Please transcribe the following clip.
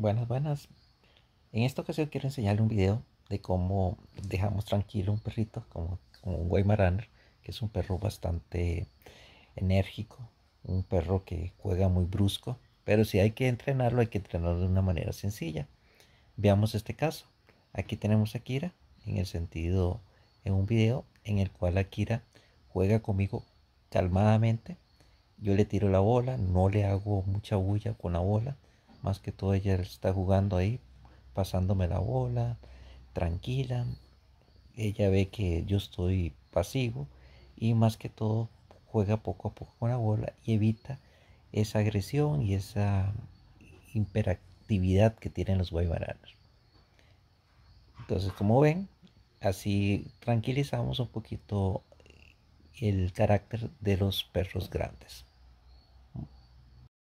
Buenas, buenas. En esta ocasión quiero enseñarle un video de cómo dejamos tranquilo un perrito como, un Weimaraner, que es un perro bastante enérgico, un perro que juega muy brusco, pero si hay que entrenarlo, hay que entrenarlo de una manera sencilla. Veamos este caso. Aquí tenemos a Akira en el sentido, en un video en el cual Akira juega conmigo calmadamente. Yo le tiro la bola, no le hago mucha bulla con la bola más que todo ella está jugando ahí, pasándome la bola, tranquila. Ella ve que yo estoy pasivo y más que todo juega poco a poco con la bola y evita esa agresión y esa hiperactividad que tienen los guaybaranos. Entonces, como ven, así tranquilizamos un poquito el carácter de los perros grandes.